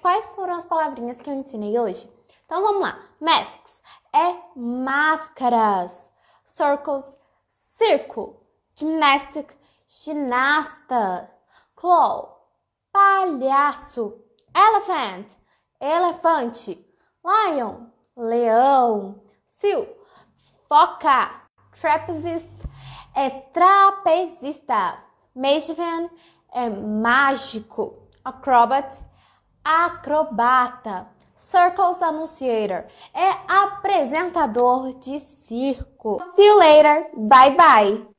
quais foram as palavrinhas que eu ensinei hoje. Então vamos lá. Masks é máscaras. Circles, circo. Gymnastic, ginasta. Claw, palhaço. Elephant, elefante. Lion, leão. Seal, foca. Trapezist é trapezista. Magician é mágico. Acrobat acrobata. Circles Annunciator é apresentador de circo. See you later. Bye bye.